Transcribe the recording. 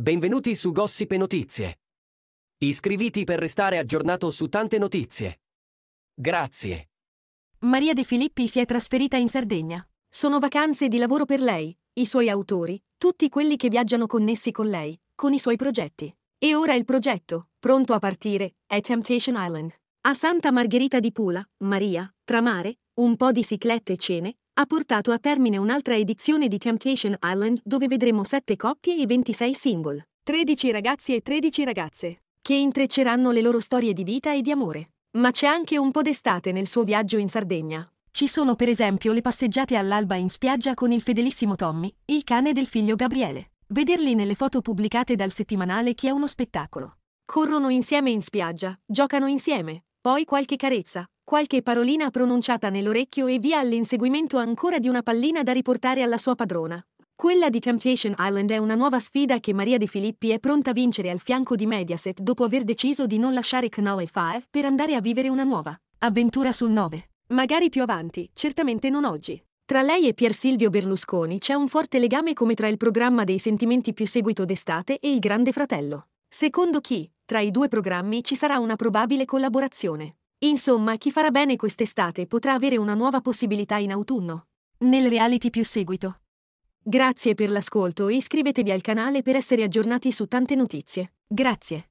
Benvenuti su Gossip e Notizie. Iscriviti per restare aggiornato su tante notizie. Grazie. Maria De Filippi si è trasferita in Sardegna. Sono vacanze di lavoro per lei, i suoi autori, tutti quelli che viaggiano connessi con lei, con i suoi progetti. E ora il progetto, pronto a partire, è Temptation Island. A Santa Margherita di Pula, Maria, tra mare, un po' di ciclette e cene, ha portato a termine un'altra edizione di Temptation Island dove vedremo 7 coppie e 26 single, 13 ragazzi e 13 ragazze, che intrecceranno le loro storie di vita e di amore. Ma c'è anche un po' d'estate nel suo viaggio in Sardegna. Ci sono per esempio le passeggiate all'alba in spiaggia con il fedelissimo Tommy, il cane del figlio Gabriele. Vederli nelle foto pubblicate dal settimanale che è uno spettacolo. Corrono insieme in spiaggia, giocano insieme, poi qualche carezza, qualche parolina pronunciata nell'orecchio e via all'inseguimento ancora di una pallina da riportare alla sua padrona. Quella di Temptation Island è una nuova sfida che Maria De Filippi è pronta a vincere al fianco di Mediaset dopo aver deciso di non lasciare Knoe 5 per andare a vivere una nuova avventura sul 9. Magari più avanti, certamente non oggi. Tra lei e Pier Silvio Berlusconi c'è un forte legame come tra il programma dei sentimenti più seguito d'estate e il Grande Fratello. Secondo chi, tra i due programmi ci sarà una probabile collaborazione. Insomma, chi farà bene quest'estate potrà avere una nuova possibilità in autunno. Nel reality più seguito. Grazie per l'ascolto e iscrivetevi al canale per essere aggiornati su tante notizie. Grazie.